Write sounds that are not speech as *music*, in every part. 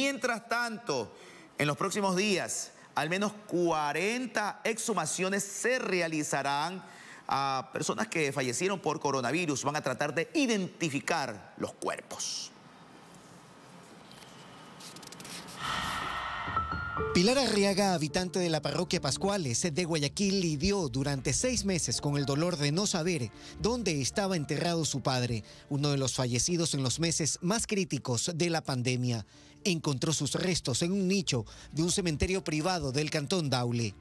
Mientras tanto, en los próximos días, al menos 40 exhumaciones se realizarán a personas que fallecieron por coronavirus. Van a tratar de identificar los cuerpos. Pilar Arriaga, habitante de la parroquia Pascuales de Guayaquil, lidió durante seis meses con el dolor de no saber dónde estaba enterrado su padre, uno de los fallecidos en los meses más críticos de la pandemia. Encontró sus restos en un nicho de un cementerio privado del cantón Daule.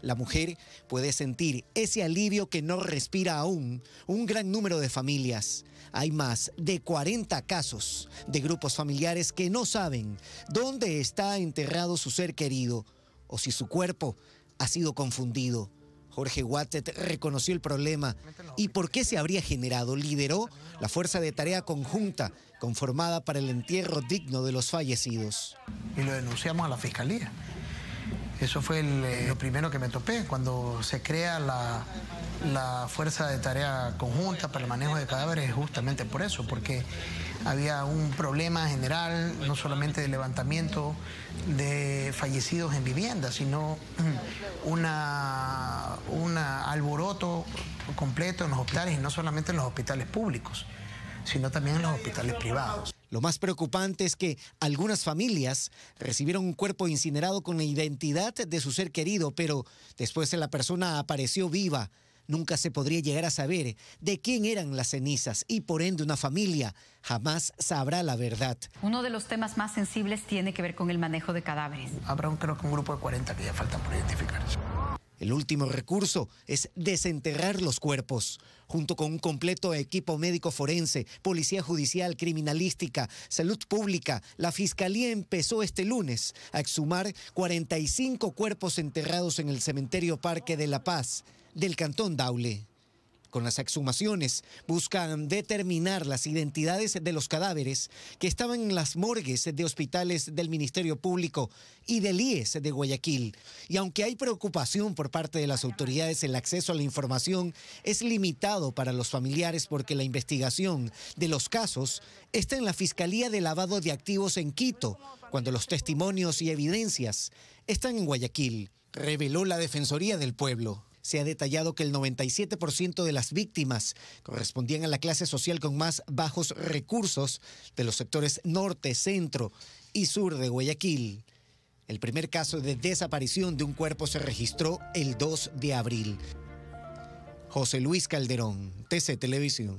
La mujer puede sentir ese alivio que no respira aún un gran número de familias. Hay más de 40 casos de grupos familiares que no saben dónde está enterrado su ser querido o si su cuerpo ha sido confundido. Jorge Wattet reconoció el problema y por qué se habría generado. Lideró la fuerza de tarea conjunta conformada para el entierro digno de los fallecidos. Y lo denunciamos a la fiscalía. Eso fue eh, lo primero que me topé cuando se crea la, fuerza de tarea conjunta para el manejo de cadáveres, justamente por eso, porque había un problema general, no solamente de levantamiento de fallecidos en viviendas, sino *clears throat* un alboroto completo en los hospitales y no solamente en los hospitales públicos sino también en los hospitales privados. Lo más preocupante es que algunas familias recibieron un cuerpo incinerado con la identidad de su ser querido, pero después la persona apareció viva. Nunca se podría llegar a saber de quién eran las cenizas y por ende una familia jamás sabrá la verdad. Uno de los temas más sensibles tiene que ver con el manejo de cadáveres. Habrá un, un grupo de 40 que ya faltan por identificar. El último recurso es desenterrar los cuerpos, junto con un completo equipo médico forense, policía judicial, criminalística, salud pública. La fiscalía empezó este lunes a exhumar 45 cuerpos enterrados en el cementerio Parque de la Paz del Cantón Daule con las exhumaciones, buscan determinar las identidades de los cadáveres que estaban en las morgues de hospitales del Ministerio Público y del IES de Guayaquil. Y aunque hay preocupación por parte de las autoridades, el acceso a la información es limitado para los familiares porque la investigación de los casos está en la Fiscalía de Lavado de Activos en Quito, cuando los testimonios y evidencias están en Guayaquil, reveló la Defensoría del Pueblo se ha detallado que el 97% de las víctimas correspondían a la clase social con más bajos recursos de los sectores norte, centro y sur de Guayaquil. El primer caso de desaparición de un cuerpo se registró el 2 de abril. José Luis Calderón, TC Televisión.